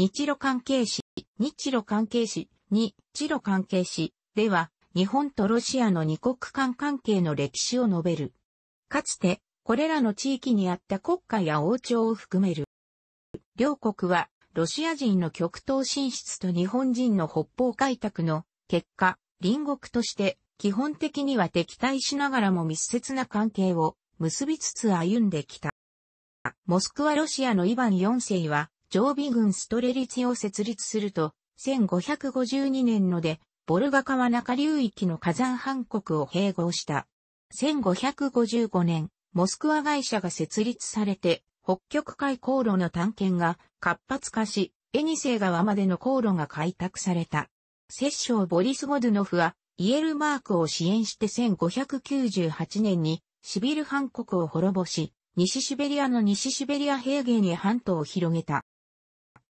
日露関係史、日露関係史、日露関係史では、日本とロシアの二国間関係の歴史を述べる。かつて、これらの地域にあった国家や王朝を含める。両国は、ロシア人の極東進出と日本人の北方開拓の結果、隣国として基本的には敵対しながらも密接な関係を結びつつ歩んできた。モスクワロシアのイヴァン4世は常備軍ストレリィを設立すると、1552年ので、ボルガ川中流域の火山半国を併合した。1555年、モスクワ会社が設立されて、北極海航路の探検が活発化し、エニセイ川までの航路が開拓された。摂政ボリス・ゴドゥノフは、イエルマークを支援して1598年に、シビル半国を滅ぼし、西シベリアの西シベリア平原へ半島を広げた。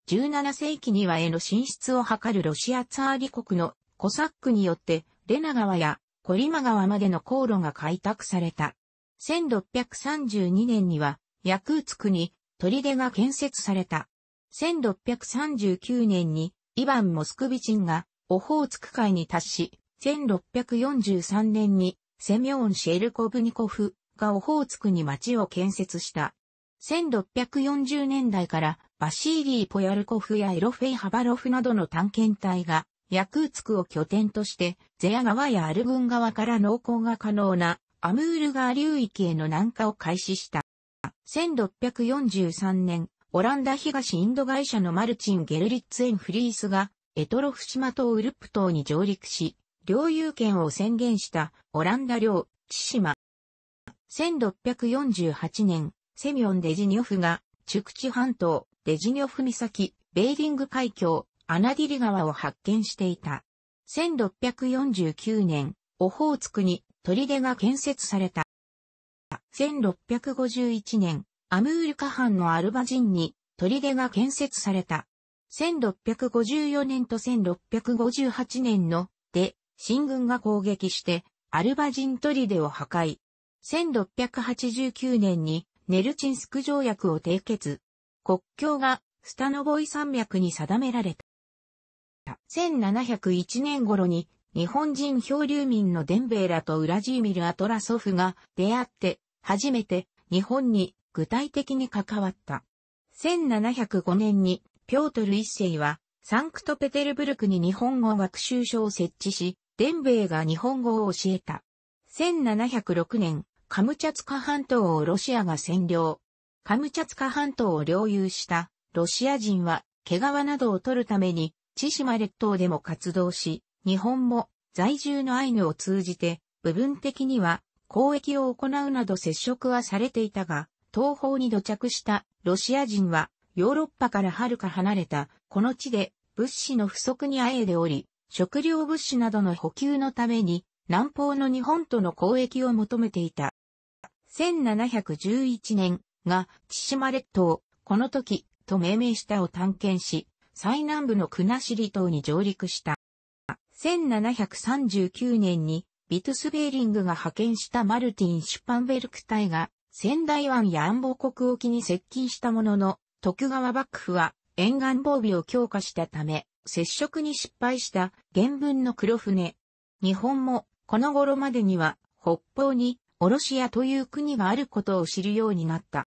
17世紀にはへの進出を図るロシアツァーリ国のコサックによって、レナ川やコリマ川までの航路が開拓された。1632年には、ヤクーツクに砦が建設された。1639年に、イヴァン・モスクビチンがオホーツク海に達し、1643年にセミオン・シェルコブニコフがオホーツクに町を建設した。1640年代からバシーリー・ポヤルコフやエロフェイ・ハバロフなどの探検隊が、ヤクーツクを拠点として、ゼア川やアルグン川から農耕が可能なアムール川流域への南下を開始した。1643年、オランダ東インド会社のマルチン・ゲルリッツ・エン・フリースが、エトロフ島とウルップ島に上陸し、領有権を宣言したオランダ領、千島。1648年、セミオン・デジニョフが、チュクチ半島、レジニョフ岬、ベーリング海峡、アナディリ川を発見していた。1649年、オホーツクに砦が建設された。1651年、アムール河畔のアルバ人に砦が建設された。1654年と1658年ので、新軍が攻撃して、アルバ人砦を破壊。1689年にネルチンスク条約を締結。国境がスタノボイ山脈に定められた。1701年頃に日本人漂流民のデンベイラとウラジーミル・アトラソフが出会って初めて日本に具体的に関わった。1705年にピョートル一世はサンクトペテルブルクに日本語学習所を設置し、デンベイが日本語を教えた。1706年、カムチャツカ半島をロシアが占領。カムチャツカ半島を領有したロシア人は毛皮などを取るために千島列島でも活動し、日本も在住のアイヌを通じて部分的には交易を行うなど接触はされていたが、東方に土着したロシア人はヨーロッパからはるか離れたこの地で物資の不足にあえでおり、食料物資などの補給のために南方の日本との交易を求めていた。1711年、が、千島列島、この時、と命名したを探検し、最南部の国後島に上陸した。1739年に、ビトゥスベーリングが派遣したマルティン・シュパンベルク隊が、仙台湾や安保国沖に接近したものの、徳川幕府は沿岸防備を強化したため、接触に失敗した原文の黒船。日本もこの頃までには北方にロシアという国があることを知るようになった。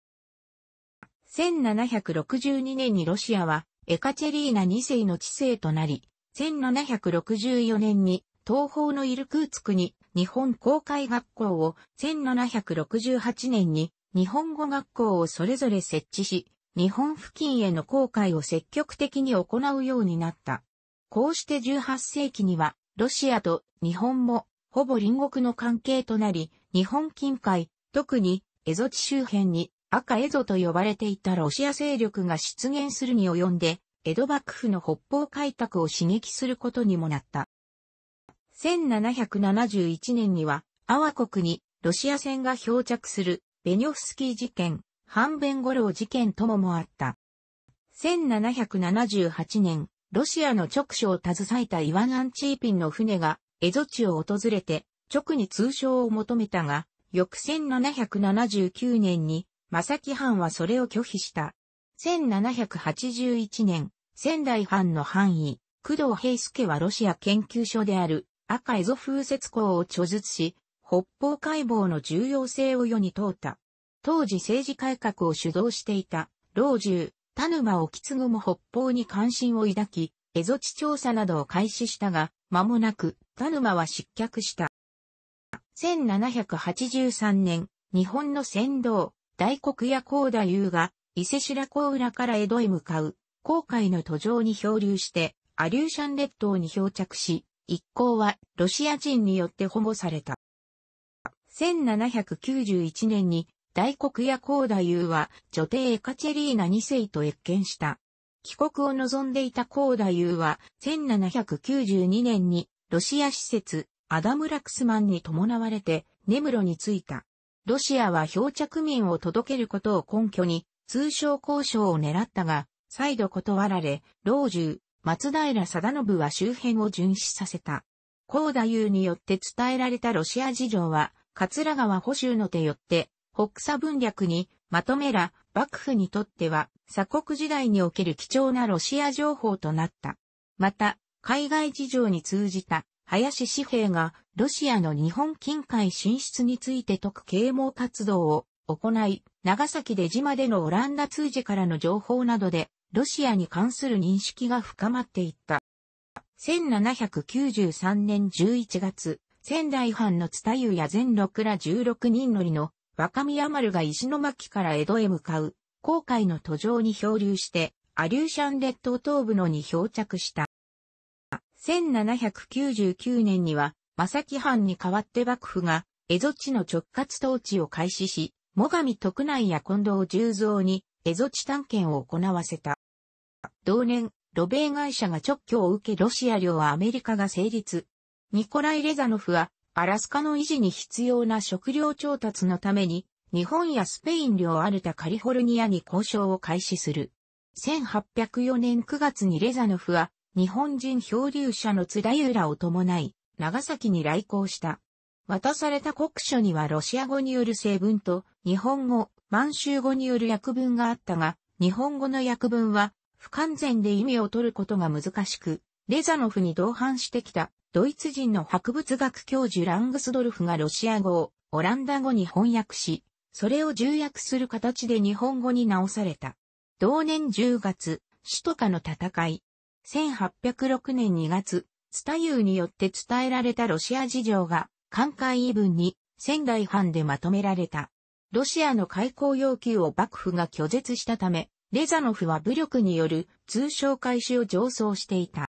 1762年にロシアはエカチェリーナ2世の治世となり、1764年に東方のイルクーツクに日本公開学校を、1768年に日本語学校をそれぞれ設置し、日本付近への航海を積極的に行うようになった。こうして18世紀には、ロシアと日本もほぼ隣国の関係となり、日本近海、特に蝦夷地周辺に赤エゾと呼ばれていたロシア勢力が出現するに及んで、江戸幕府の北方開拓を刺激することにもなった。1771年には、阿波国にロシア船が漂着するベニョフスキー事件、ハンベンゴロウ事件とももあった。1778年、ロシアの直所を携えたイワナンチーピンの船が、エゾ地を訪れて、直に通称を求めたが、翌1779年に正木藩はそれを拒否した。1781年、仙台藩の藩医、工藤平介はロシア研究所である赤エゾ風雪港を著述し、北方解剖の重要性を世に問うた。当時政治改革を主導していた、老中、田沼沖継も北方に関心を抱き、エゾ地調査などを開始したが、間もなく、田沼は失脚した。1783年、日本の先導、大黒ー高田優が、伊勢白子浦から江戸へ向かう、航海の途上に漂流して、アリューシャン列島に漂着し、一行はロシア人によって保護された。1791年に大黒屋高ユーは女帝エカチェリーナ2世と越見した。帰国を望んでいた高ユーは1792年にロシア施設アダム・ラクスマンに伴われてネムロに着いた。ロシアは漂着民を届けることを根拠に、通商交渉を狙ったが、再度断られ、老中、松平定信は周辺を巡視させた。高田優によって伝えられたロシア事情は、桂川補修の手よって、北佐文略に、まとめら、幕府にとっては、鎖国時代における貴重なロシア情報となった。また、海外事情に通じた、林紙幣がロシアの日本近海進出について解く啓蒙活動を行い、長崎出島でのオランダ通事からの情報などで、ロシアに関する認識が深まっていった。1793年11月、仙台藩の津田湯や全六ら16人乗りの若宮丸が石巻から江戸へ向かう、航海の途上に漂流して、アリューシャン列島東部のに漂着した。1799年には、正木藩に代わって幕府が、蝦夷地の直轄統治を開始し、最上徳内や近藤十三に、蝦夷地探検を行わせた。同年、ロベー会社が直挙を受けロシア領はアメリカが成立。ニコライ・レザノフは、アラスカの維持に必要な食料調達のために、日本やスペイン領アルタカリフォルニアに交渉を開始する。1804年9月にレザノフは、日本人漂流者の津田浦を伴い、長崎に来航した。渡された国書にはロシア語による成文と日本語、満州語による訳文があったが、日本語の訳文は不完全で意味を取ることが難しく、レザノフに同伴してきたドイツ人の博物学教授ラングスドルフがロシア語をオランダ語に翻訳し、それを重訳する形で日本語に直された。同年10月、首都下の戦い。1806年2月、スタユーによって伝えられたロシア事情が、寛海異文に、仙台藩でまとめられた。ロシアの開港要求を幕府が拒絶したため、レザノフは武力による通商開始を上層していた。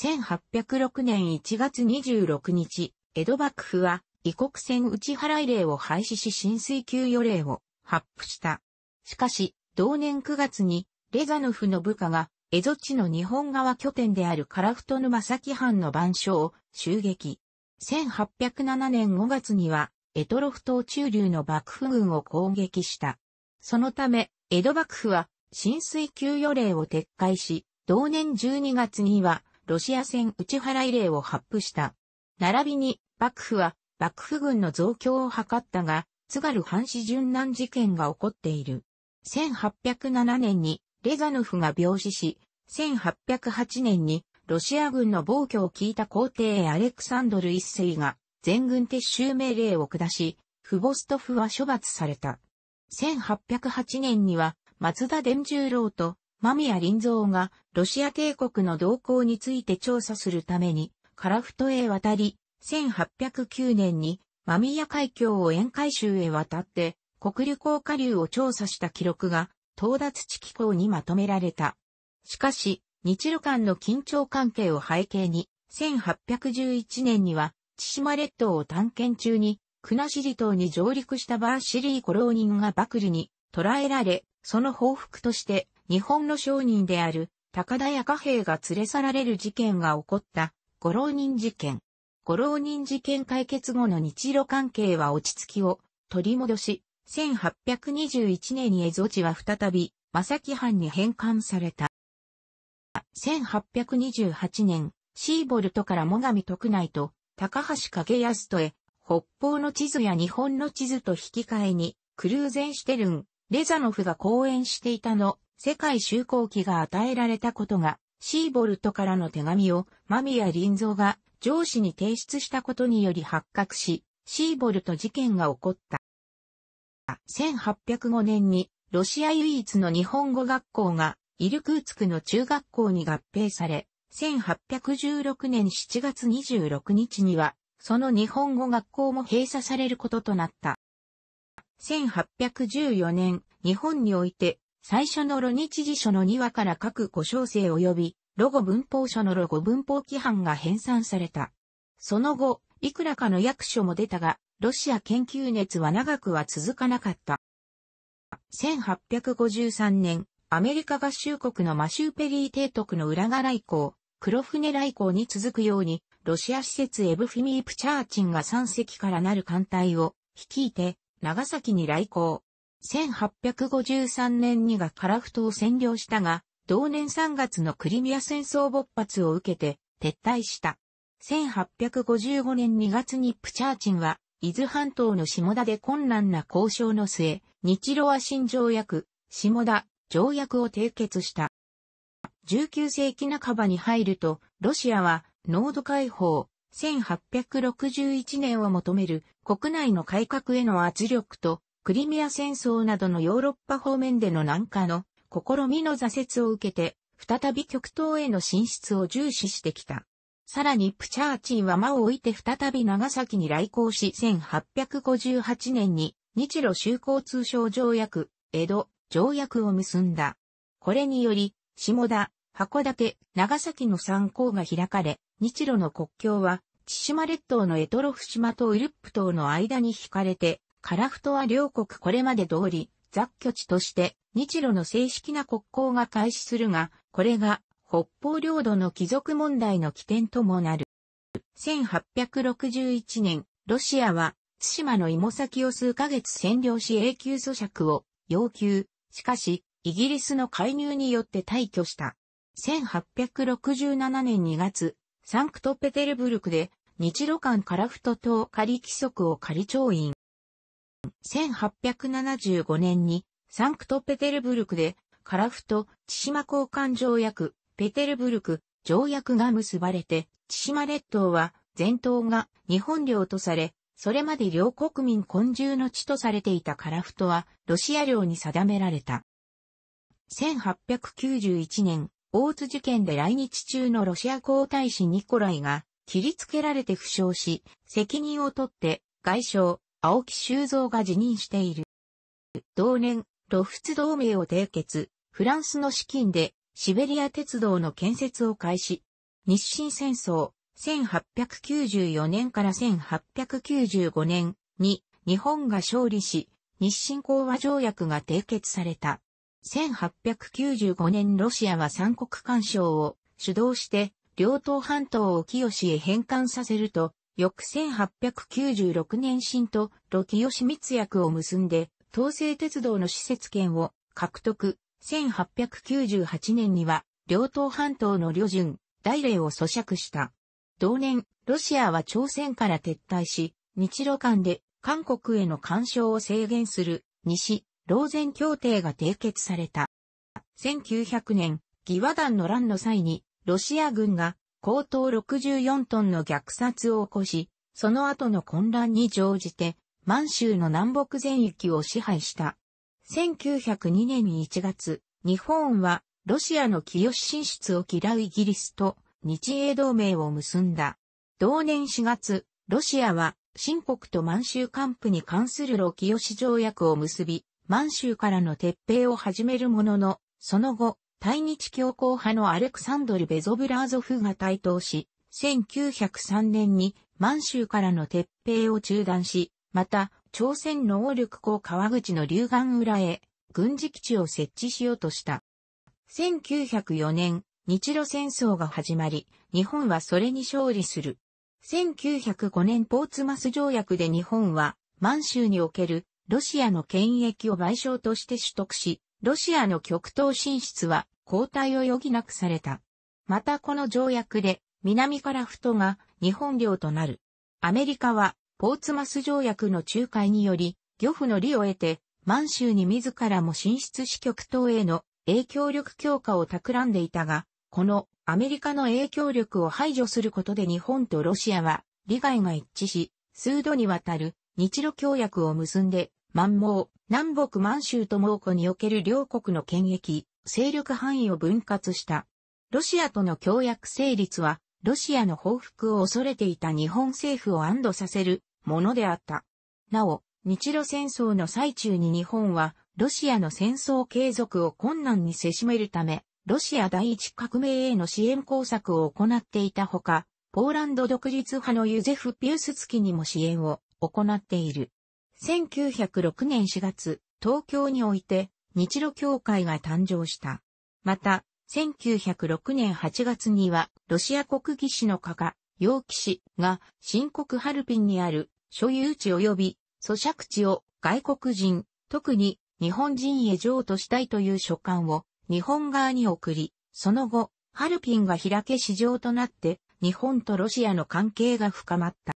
1806年1月26日、江戸幕府は異国船打ち払い令を廃止し浸水給与令を発布した。しかし、同年9月にレザノフの部下が蝦夷地の日本側拠点である樺太沼崎藩の番所を襲撃。1807年5月には、エトロフ島中流の幕府軍を攻撃した。そのため、江戸幕府は浸水給与令を撤回し、同年12月にはロシア船打ち払い令を発布した。並びに、幕府は幕府軍の増強を図ったが、津軽藩士殉難事件が起こっている。1807年にレザノフが病死し、1808年にロシア軍の暴挙を聞いた皇帝アレクサンドル一世が全軍撤収命令を下し、フボストフは処罰された。1808年には松田伝十郎と間宮林蔵がロシア帝国の動向について調査するためにカラフトへ渡り、1809年に間宮海峡を沿海州へ渡って、国竜江下流を調査した記録が到達地機構にまとめられた。しかし、日露間の緊張関係を背景に、1811年には、千島列島を探検中に、国後島に上陸したバーシリー・コローニンがバクに捕らえられ、その報復として、日本の商人である高田屋貨幣が連れ去られる事件が起こった、五郎人事件。五郎人事件解決後の日露関係は落ち着きを取り戻し、1821年に蝦夷地は再び、正木藩に返還された。1828年、シーボルトから最上徳内と、高橋景康とへ、北方の地図や日本の地図と引き換えに、クルーゼンシュテルン、レザノフが講演していたの、世界就航期が与えられたことが、シーボルトからの手紙を、間宮林蔵が上司に提出したことにより発覚し、シーボルト事件が起こった。1805年にロシア唯一の日本語学校がイルクーツクの中学校に合併され、1816年7月26日には、その日本語学校も閉鎖されることとなった。1814年、日本において、最初のロ日辞書の2話から各個小生及び、ロゴ文法書のロゴ文法規範が編纂された。その後、いくらかの役所も出たが、ロシア研究熱は長くは続かなかった。1853年、アメリカ合衆国のマシューペリー提督の裏柄以降、黒船来航に続くように、ロシア施設エブフィミープチャーチンが3隻からなる艦隊を率いて、長崎に来航。1853年にがカラフトを占領したが、同年3月のクリミア戦争勃発を受けて撤退した。1855年2月にプチャーチンは伊豆半島の下田で困難な交渉の末、日露和親条約、下田条約を締結した。19世紀半ばに入ると、ロシアは、濃度解放、1861年を求める国内の改革への圧力と、クリミア戦争などのヨーロッパ方面での南下の試みの挫折を受けて、再び極東への進出を重視してきた。さらにプチャーチンは間を置いて再び長崎に来航し1858年に日露修好通商条約、江戸、条約を結んだ。これにより、下田、函館、長崎の参考が開かれ、日露の国境は、千島列島のエトロフ島とウルップ島の間に引かれて、カラフトは両国これまで通り、雑居地として、日露の正式な国交が開始するが、これが北方領土の貴族問題の起点ともなる。1861年、ロシアは、津島の芋先を数ヶ月占領し永久租借を要求。しかし、イギリスの介入によって退去した。1867年2月、サンクトペテルブルクで日露間カラフト島仮規則を仮調印。1875年にサンクトペテルブルクでカラフト千島交換条約ペテルブルク条約が結ばれて、千島列島は全島が日本領とされ、それまで両国民根住の地とされていた樺太はロシア領に定められた。1891年、大津事件で来日中のロシア皇太子ニコライが切りつけられて負傷し、責任を取って外相、青木修造が辞任している。同年、露仏同盟を締結、フランスの資金でシベリア鉄道の建設を開始。日清戦争、1894年から1895年に日本が勝利し、日清講和条約が締結された。1895年ロシアは三国干渉を主導して両党半島を清へ返還させると、翌1896年新とロ清密約を結んで、東西鉄道の施設権を獲得、1898年には、両党半島の旅順、大礼を咀嚼した。同年、ロシアは朝鮮から撤退し、日露間で韓国への干渉を制限する西、ローゼン協定が締結された。1900年、義和団の乱の際に、ロシア軍が高等64トンの虐殺を起こし、その後の混乱に乗じて、満州の南北全域を支配した。1902年1月、日本はロシアの清進出を嫌うイギリスと日英同盟を結んだ。同年4月、ロシアは新国と満州官府に関するロキヨシ条約を結び、満州からの撤兵を始めるものの、その後、対日強硬派のアレクサンドル・ベゾブラーゾフが台頭し、1903年に満州からの撤兵を中断し、また、朝鮮能力港川口の流岸裏へ軍事基地を設置しようとした。1904年、日露戦争が始まり、日本はそれに勝利する。1905年ポーツマス条約で日本は満州におけるロシアの権益を賠償として取得し、ロシアの極東進出は交代を余儀なくされた。またこの条約で南からフトが日本領となる。アメリカはポーツマス条約の仲介により、漁夫の利を得て、満州に自らも進出し極東への影響力強化を企んでいたが、このアメリカの影響力を排除することで日本とロシアは利害が一致し、数度にわたる日露協約を結んで、満蒙、南北満州と蒙古における両国の権益、勢力範囲を分割した。ロシアとの協約成立は、ロシアの報復を恐れていた日本政府を安堵させるものであった。なお、日露戦争の最中に日本は、ロシアの戦争継続を困難にせしめるため、ロシア第一革命への支援工作を行っていたほか、ポーランド独立派のユゼフ・ピュースツキにも支援を行っている。1906年4月、東京において日露協会が誕生した。また、1906年8月にはロシア国技師の加が楊貴市が新国ハルピンにある所有地及び租借地を外国人、特に日本人へ譲渡したいという書簡を日本側に送り、その後、ハルピンが開け市場となって日本とロシアの関係が深まった。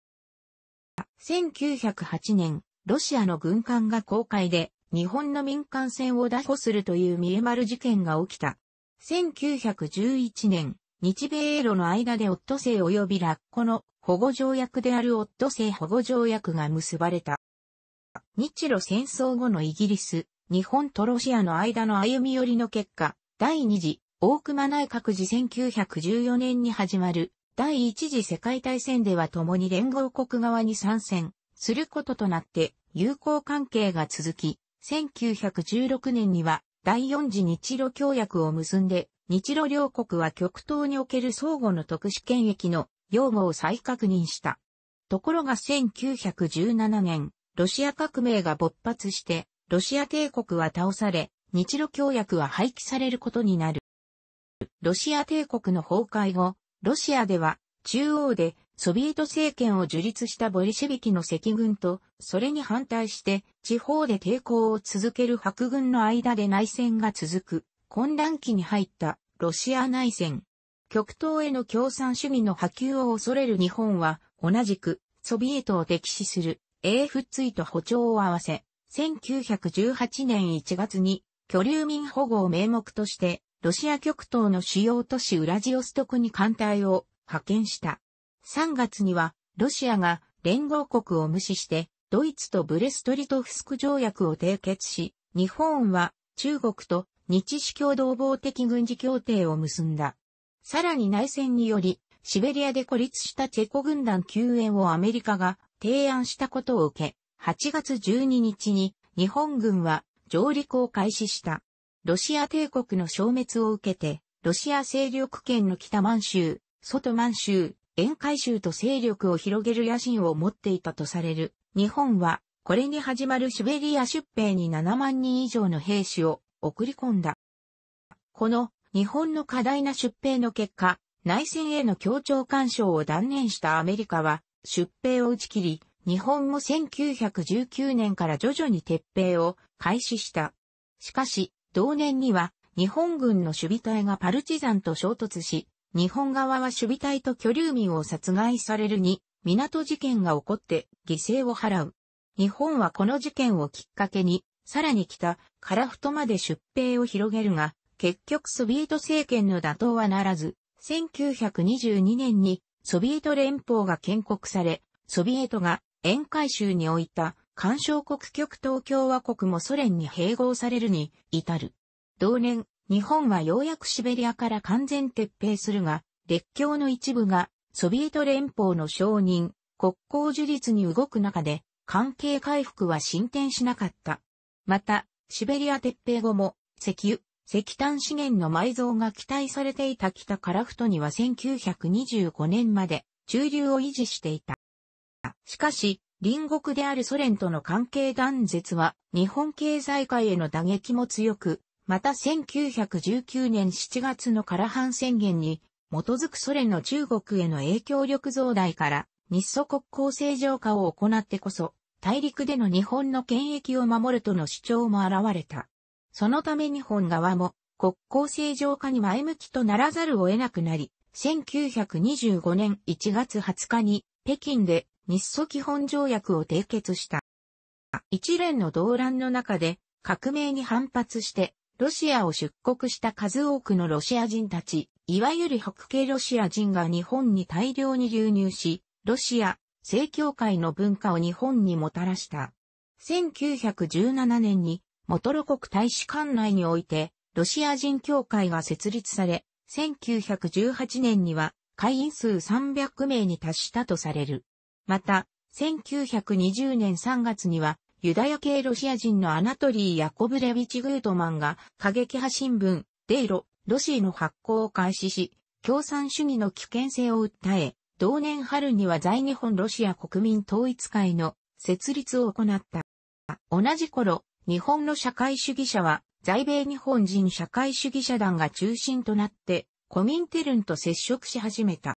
1908年、ロシアの軍艦が公開で日本の民間船を打破するという三重丸事件が起きた。1911年、日米英露の間でオットセイ及びラッコの保護条約であるオットセイ保護条約が結ばれた。日露戦争後のイギリス、日本とロシアの間の歩み寄りの結果、第2次大熊内閣時1914年に始まる第1次世界大戦では共に連合国側に参戦することとなって友好関係が続き、1916年には第4次日露協約を結んで日露両国は極東における相互の特殊権益の擁護を再確認した。ところが1917年、ロシア革命が勃発して、ロシア帝国は倒され、日露協約は廃棄されることになる。ロシア帝国の崩壊後、ロシアでは中央でソビエト政権を樹立したボリシェビキの赤軍と、それに反対して地方で抵抗を続ける白軍の間で内戦が続く。混乱期に入ったロシア内戦。極東への共産主義の波及を恐れる日本は、同じくソビエトを敵視する英仏追と歩調を合わせ、1918年1月に居留民保護を名目として、ロシア極東の主要都市ウラジオストクに艦隊を派遣した。3月には、ロシアが連合国を無視して、ドイツとブレストリトフスク条約を締結し、日本は中国と日主共同防的軍事協定を結んだ。さらに内戦により、シベリアで孤立したチェコ軍団救援をアメリカが提案したことを受け、8月12日に日本軍は上陸を開始した。ロシア帝国の消滅を受けて、ロシア勢力圏の北満州、外満州、沿海州と勢力を広げる野心を持っていたとされる。日本は、これに始まるシベリア出兵に7万人以上の兵士を送り込んだ。この日本の過大な出兵の結果、内戦への協調干渉を断念したアメリカは出兵を打ち切り、日本も1919年から徐々に撤兵を開始した。しかし、同年には日本軍の守備隊がパルチザンと衝突し、日本側は守備隊と居留民を殺害されるに、港事件が起こって犠牲を払う。日本はこの事件をきっかけにさらに北、カラフトまで出兵を広げるが、結局ソビエト政権の打倒はならず、1922年にソビエト連邦が建国され、ソビエトが沿海州に置いた干渉国極東共和国もソ連に併合されるに至る。同年、日本はようやくシベリアから完全撤兵するが、列強の一部がソビエト連邦の承認、国交樹立に動く中で、関係回復は進展しなかった。また、シベリア撤兵後も、石油、石炭資源の埋蔵が期待されていた北カラフトには1925年まで中流を維持していた。しかし、隣国であるソ連との関係断絶は日本経済界への打撃も強く、また1919年7月のカラハン宣言に基づくソ連の中国への影響力増大から日ソ国交正常化を行ってこそ大陸での日本の権益を守るとの主張も現れた。そのため日本側も国交正常化に前向きとならざるを得なくなり、1925年1月20日に北京で日ソ基本条約を締結した。一連の動乱の中で革命に反発してロシアを出国した数多くのロシア人たち、いわゆる北系ロシア人が日本に大量に流入し、ロシア、正教会の文化を日本にもたらした。1917年に、モトロ国大使館内において、ロシア人教会が設立され、1918年には会員数300名に達したとされる。また、1920年3月には、ユダヤ系ロシア人のアナトリー・ヤコブレビチ・グートマンが、過激派新聞、デイロ、ロシーの発行を開始し、共産主義の危険性を訴え、同年春には在日本ロシア国民統一会の設立を行った。同じ頃、日本の社会主義者は、在米日本人社会主義者団が中心となって、コミンテルンと接触し始めた。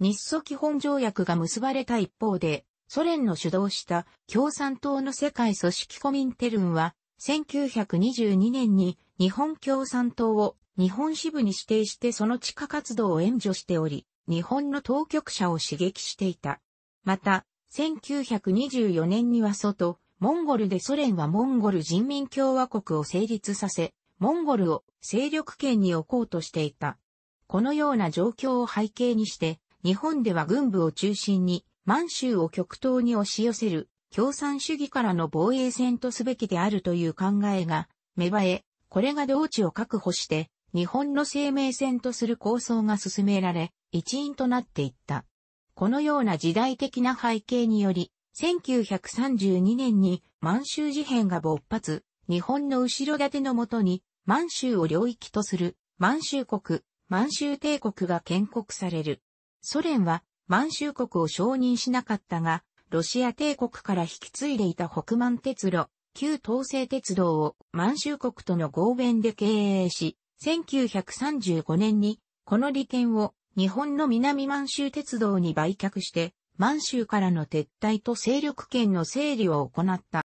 日ソ基本条約が結ばれた一方で、ソ連の主導した共産党の世界組織コミンテルンは、1922年に日本共産党を日本支部に指定してその地下活動を援助しており、日本の当局者を刺激していた。また、1924年には外、モンゴルでソ連はモンゴル人民共和国を成立させ、モンゴルを勢力圏に置こうとしていた。このような状況を背景にして、日本では軍部を中心に満州を極東に押し寄せる共産主義からの防衛戦とすべきであるという考えが芽生え、これが同地を確保して日本の生命線とする構想が進められ、一因となっていった。このような時代的な背景により、1932年に満州事変が勃発、日本の後ろ盾のもとに満州を領域とする満州国、満州帝国が建国される。ソ連は満州国を承認しなかったが、ロシア帝国から引き継いでいた北満鉄路、旧東西鉄道を満州国との合弁で経営し、1935年に、この利権を日本の南満州鉄道に売却して、満州からの撤退と勢力圏の整理を行った。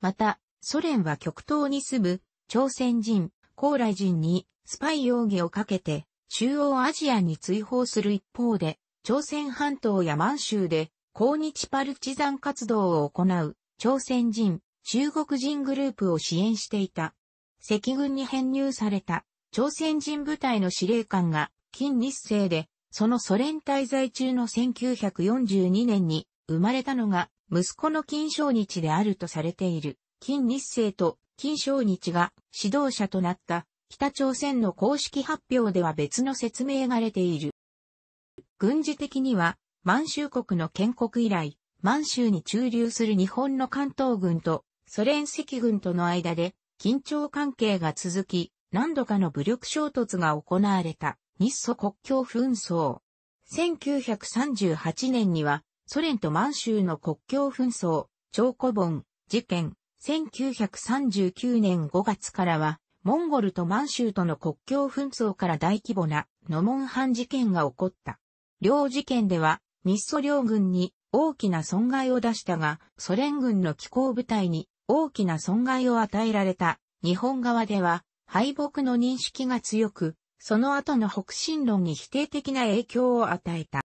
また、ソ連は極東に住む朝鮮人、高麗人にスパイ容疑をかけて中央アジアに追放する一方で、朝鮮半島や満州で抗日パルチザン活動を行う朝鮮人、中国人グループを支援していた。赤軍に編入された朝鮮人部隊の司令官が金日成で、そのソ連滞在中の1942年に生まれたのが息子の金正日であるとされている。金日成と金正日が指導者となった北朝鮮の公式発表では別の説明が出ている。軍事的には満州国の建国以来、満州に駐留する日本の関東軍とソ連赤軍との間で緊張関係が続き、何度かの武力衝突が行われた日ソ国境紛争。1938年にはソ連と満州の国境紛争、長古本、事件。1939年5月からは、モンゴルと満州との国境紛争から大規模なノモンハン事件が起こった。両事件では、日ソ両軍に大きな損害を出したが、ソ連軍の機構部隊に大きな損害を与えられた日本側では敗北の認識が強く、その後の北進論に否定的な影響を与えた。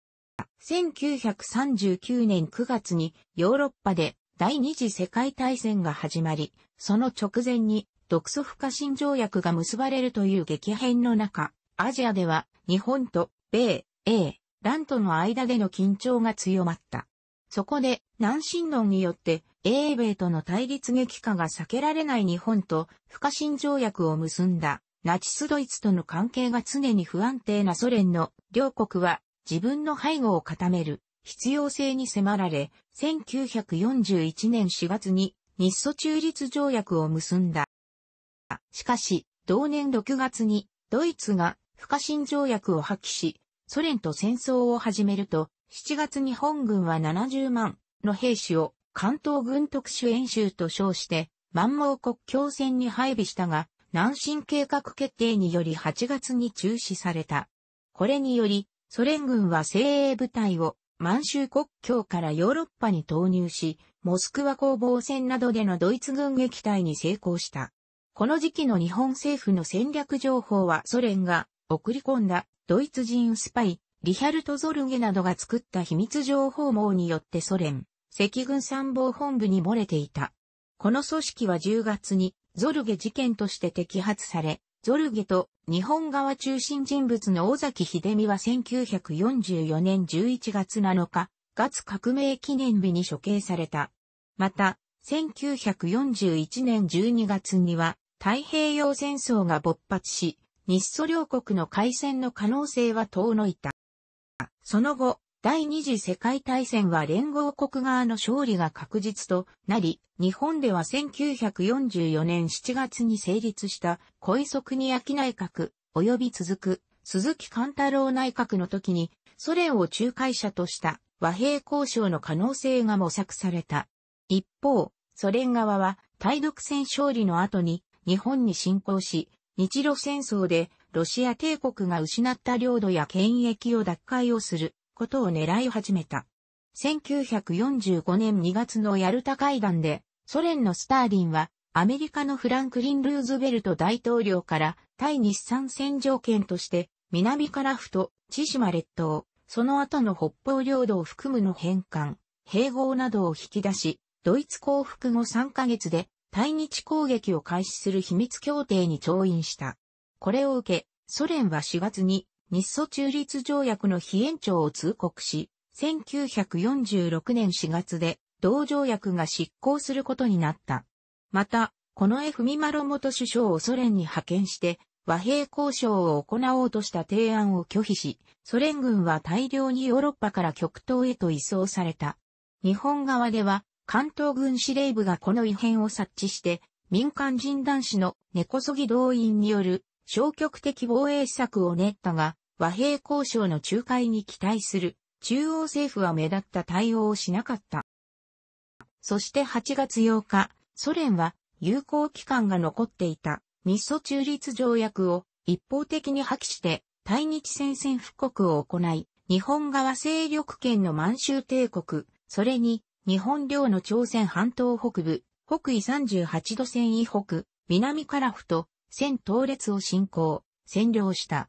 1939年9月にヨーロッパで第二次世界大戦が始まり、その直前に独ソ不可侵条約が結ばれるという激変の中、アジアでは日本と米、英、ランとの間での緊張が強まった。そこで南進論によって英米との対立激化が避けられない日本と不可侵条約を結んだナチスドイツとの関係が常に不安定なソ連の両国は自分の背後を固める必要性に迫られ、1941年4月に日ソ中立条約を結んだ。しかし、同年6月にドイツが不可侵条約を破棄し、ソ連と戦争を始めると、7月に本軍は70万の兵士を関東軍特殊演習と称して、満蒙国境線に配備したが、南進計画決定により8月に中止された。これにより、ソ連軍は精鋭部隊を満州国境からヨーロッパに投入し、モスクワ攻防戦などでのドイツ軍撃退に成功した。この時期の日本政府の戦略情報はソ連が送り込んだドイツ人スパイ、リヒャルト・ゾルゲなどが作った秘密情報網によってソ連、赤軍参謀本部に漏れていた。この組織は10月にゾルゲ事件として摘発され、ゾルゲと日本側中心人物の尾崎秀美は1944年11月7日、月革命記念日に処刑された。また、1941年12月には太平洋戦争が勃発し、日ソ両国の開戦の可能性は遠のいた。その後、第二次世界大戦は連合国側の勝利が確実となり、日本では1944年7月に成立した小磯国焼内閣及び続く鈴木貫太郎内閣の時にソ連を仲介者とした和平交渉の可能性が模索された。一方、ソ連側は対独戦勝利の後に日本に侵攻し、日露戦争でロシア帝国が失った領土や権益を奪回をすることを狙い始めた。1945年2月のヤルタ会談で、ソ連のスターリンは、アメリカのフランクリン・ルーズベルト大統領から対日参戦条件として、南からふと、千島列島、その後の北方領土を含むの返還、併合などを引き出し、ドイツ降伏後3ヶ月で対日攻撃を開始する秘密協定に調印した。これを受け、ソ連は4月に日ソ中立条約の非延長を通告し、1946年4月で同条約が執行することになった。また、この絵文丸元首相をソ連に派遣して、和平交渉を行おうとした提案を拒否し、ソ連軍は大量にヨーロッパから極東へと移送された。日本側では、関東軍司令部がこの異変を察知して、民間人男子の根こそぎ動員による消極的防衛策を練ったが、和平交渉の仲介に期待する中央政府は目立った対応をしなかった。そして8月8日、ソ連は有効期間が残っていた日ソ中立条約を一方的に破棄して対日戦線復刻を行い、日本側勢力圏の満州帝国、それに日本領の朝鮮半島北部、北緯38度線以北、南フと、線東列を進行、占領した。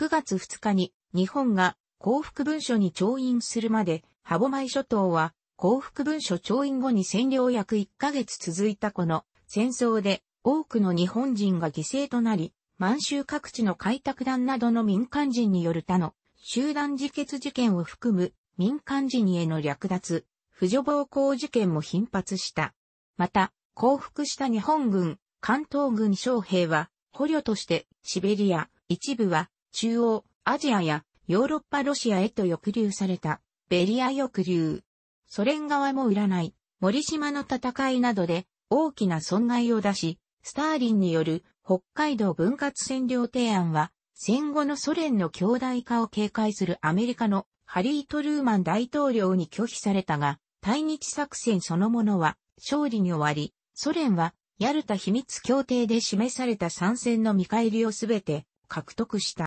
9月2日に日本が幸福文書に調印するまで、歯舞諸島は幸福文書調印後に占領約1ヶ月続いたこの戦争で多くの日本人が犠牲となり、満州各地の開拓団などの民間人による他の集団自決事件を含む民間人への略奪、婦女暴行事件も頻発した。また、降伏した日本軍、関東軍将兵は、捕虜としてシベリア、一部は中央、アジアやヨーロッパロシアへと抑留された、ベリア抑留。ソ連側も占い、森島の戦いなどで大きな損害を出し、スターリンによる北海道分割占領提案は、戦後のソ連の強大化を警戒するアメリカのハリー・トルーマン大統領に拒否されたが、対日作戦そのものは勝利に終わり、ソ連はヤルタ秘密協定で示された参戦の見返りをすべて獲得した。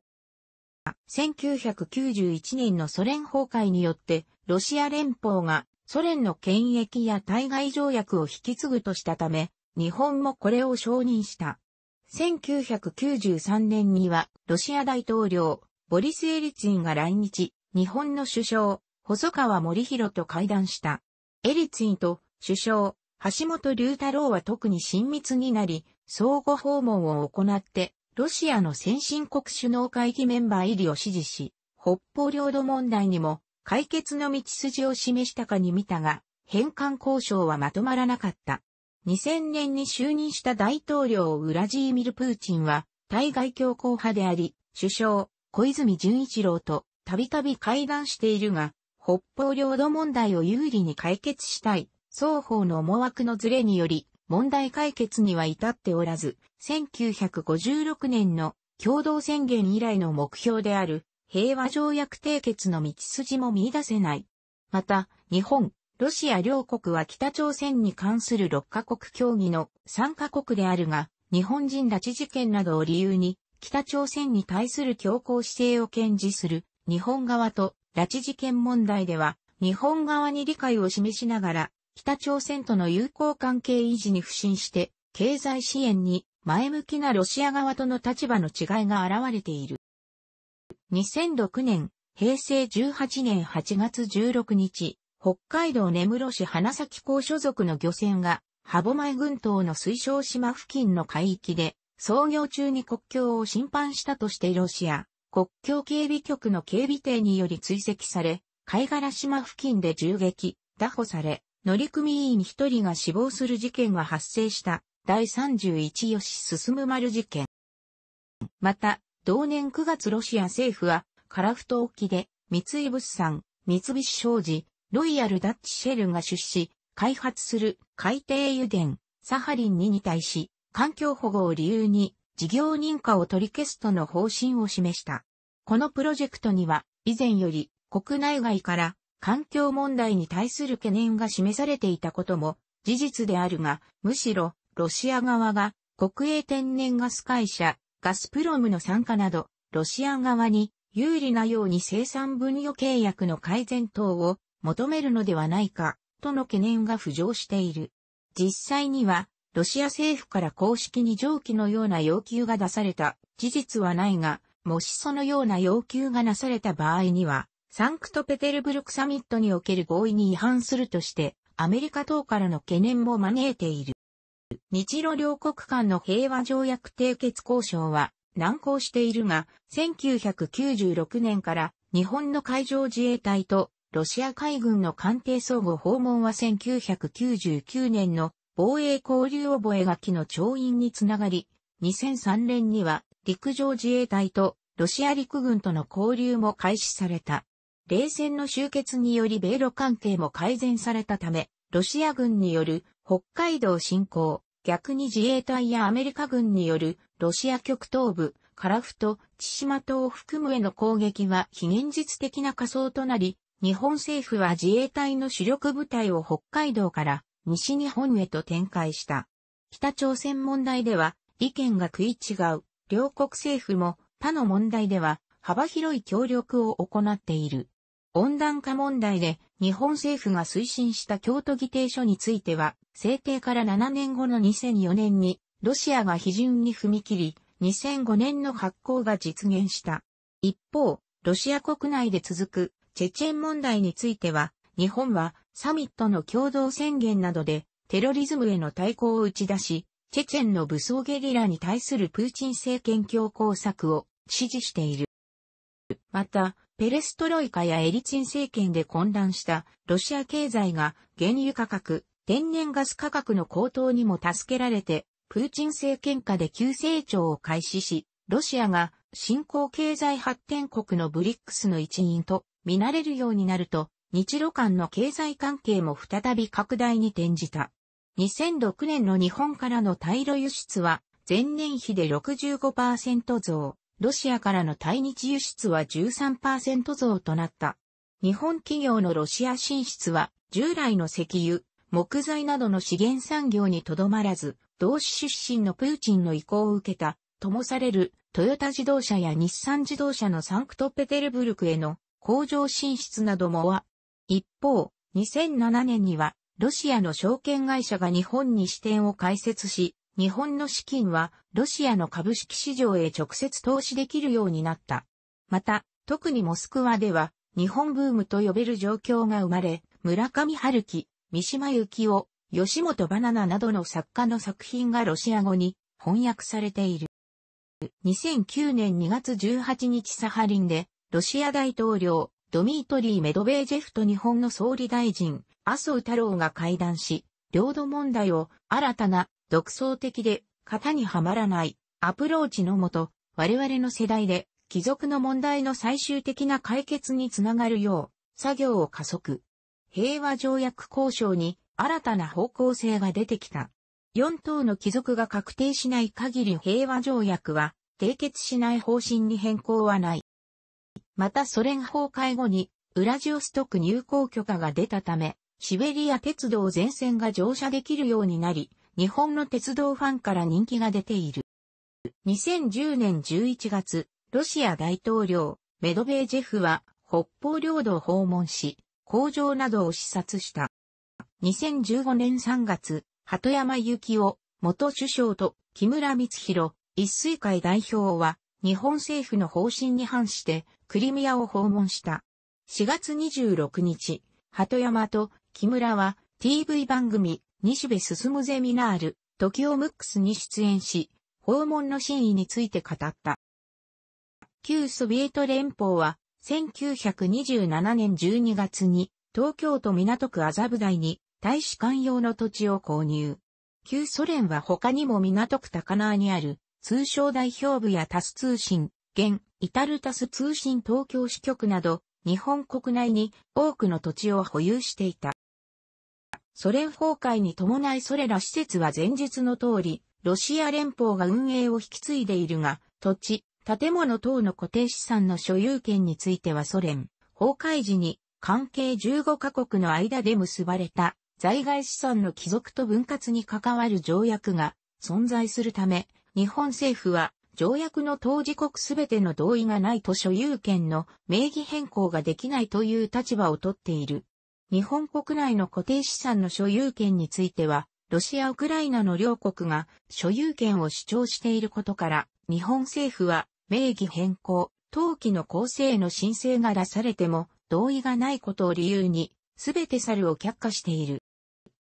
1991年のソ連崩壊によって、ロシア連邦がソ連の権益や対外条約を引き継ぐとしたため、日本もこれを承認した。1993年には、ロシア大統領、ボリス・エリツィンが来日、日本の首相、細川森弘と会談した。エリツィンと首相、橋本龍太郎は特に親密になり、相互訪問を行って、ロシアの先進国首脳会議メンバー入りを支持し、北方領土問題にも解決の道筋を示したかに見たが、返還交渉はまとまらなかった。2000年に就任した大統領ウラジーミル・プーチンは、対外強硬派であり、首相、小泉純一郎とたびたび会談しているが、北方領土問題を有利に解決したい、双方の思惑のズレにより、問題解決には至っておらず、1956年の共同宣言以来の目標である平和条約締結の道筋も見出せない。また、日本、ロシア両国は北朝鮮に関する6カ国協議の3カ国であるが、日本人拉致事件などを理由に、北朝鮮に対する強硬姿勢を堅持する日本側と拉致事件問題では、日本側に理解を示しながら、北朝鮮との友好関係維持に不信して、経済支援に前向きなロシア側との立場の違いが現れている。2006年、平成18年8月16日、北海道根室市花咲港所属の漁船が、歯舞群島の水晶島付近の海域で、操業中に国境を侵犯したとしてロシア、国境警備局の警備艇により追跡され、貝殻島付近で銃撃、拿捕され、乗組員一人が死亡する事件が発生した第31吉進丸事件。また、同年9月ロシア政府は、カラフト沖で、三井物産、三菱商事、ロイヤルダッチシェルが出資、開発する海底油田、サハリン2に対し、環境保護を理由に、事業認可を取り消すとの方針を示した。このプロジェクトには、以前より、国内外から環境問題に対する懸念が示されていたことも事実であるが、むしろロシア側が国営天然ガス会社ガスプロムの参加など、ロシア側に有利なように生産分与契約の改善等を求めるのではないか、との懸念が浮上している。実際には、ロシア政府から公式に上記のような要求が出された事実はないが、もしそのような要求がなされた場合には、サンクトペテルブルクサミットにおける合意に違反するとして、アメリカ等からの懸念も招いている。日露両国間の平和条約締結交渉は難航しているが、1996年から日本の海上自衛隊とロシア海軍の艦艇相互訪問は1999年の防衛交流覚書の調印につながり、2003年には陸上自衛隊とロシア陸軍との交流も開始された。冷戦の終結により米ロ関係も改善されたため、ロシア軍による北海道侵攻、逆に自衛隊やアメリカ軍によるロシア極東部、カラフト、千島島を含むへの攻撃は非現実的な仮想となり、日本政府は自衛隊の主力部隊を北海道から西日本へと展開した。北朝鮮問題では意見が食い違う。両国政府も他の問題では幅広い協力を行っている。温暖化問題で日本政府が推進した京都議定書については、制定から7年後の2004年にロシアが批准に踏み切り、2005年の発行が実現した。一方、ロシア国内で続くチェチェン問題については、日本はサミットの共同宣言などでテロリズムへの対抗を打ち出し、チェチェンの武装ゲリラに対するプーチン政権強硬策を支持している。また、ペレストロイカやエリチン政権で混乱したロシア経済が原油価格、天然ガス価格の高騰にも助けられて、プーチン政権下で急成長を開始し、ロシアが新興経済発展国のブリックスの一員と見られるようになると、日露間の経済関係も再び拡大に転じた。2006年の日本からの対路輸出は前年比で65%増。ロシアからの対日輸出は13%増となった。日本企業のロシア進出は、従来の石油、木材などの資源産業にとどまらず、同志出身のプーチンの意向を受けた、ともされる、トヨタ自動車や日産自動車のサンクトペテルブルクへの工場進出などもは、一方、2007年には、ロシアの証券会社が日本に支店を開設し、日本の資金はロシアの株式市場へ直接投資できるようになった。また、特にモスクワでは日本ブームと呼べる状況が生まれ、村上春樹、三島由紀夫、吉本バナナなどの作家の作品がロシア語に翻訳されている。2009年2月18日サハリンで、ロシア大統領、ドミートリー・メドベージェフと日本の総理大臣、麻生太郎が会談し、領土問題を新たな独創的で、型にはまらないアプローチのもと、我々の世代で、貴族の問題の最終的な解決につながるよう、作業を加速。平和条約交渉に新たな方向性が出てきた。四党の貴族が確定しない限り平和条約は締結しない方針に変更はない。またソ連崩壊後にウラジオストク入港許可が出たため、シベリア鉄道全線が乗車できるようになり、日本の鉄道ファンから人気が出ている。2010年11月、ロシア大統領、メドベージェフは北方領土を訪問し、工場などを視察した。2015年3月、鳩山幸夫、元首相と木村光弘、一水会代表は、日本政府の方針に反して、クリミアを訪問した。4月26日、鳩山と木村は TV 番組、西部進ゼミナール、トキオムックスに出演し、訪問の真意について語った。旧ソビエト連邦は、1927年12月に、東京都港区麻布台に、大使館用の土地を購入。旧ソ連は他にも港区高輪にある、通商代表部やタス通信、現、イタルタス通信東京支局など、日本国内に多くの土地を保有していた。ソ連崩壊に伴いそれら施設は前述の通り、ロシア連邦が運営を引き継いでいるが、土地、建物等の固定資産の所有権についてはソ連、崩壊時に関係15カ国の間で結ばれた在外資産の帰属と分割に関わる条約が存在するため、日本政府は条約の当事国すべての同意がないと所有権の名義変更ができないという立場をとっている。日本国内の固定資産の所有権については、ロシア・ウクライナの両国が所有権を主張していることから、日本政府は名義変更、登記の構成の申請が出されても同意がないことを理由に、すべて猿を却下している。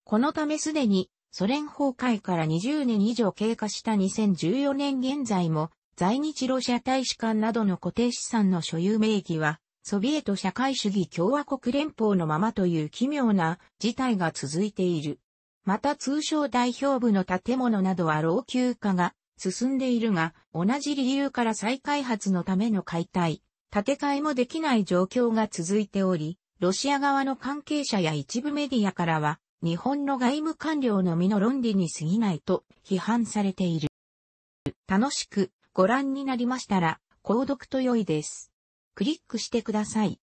このためすでにソ連崩壊から20年以上経過した2014年現在も在日ロシア大使館などの固定資産の所有名義はソビエト社会主義共和国連邦のままという奇妙な事態が続いている。また通商代表部の建物などは老朽化が進んでいるが、同じ理由から再開発のための解体、建て替えもできない状況が続いており、ロシア側の関係者や一部メディアからは、日本の外務官僚のみの論理に過ぎないと批判されている。楽しくご覧になりましたら、購読と良いです。クリックしてください。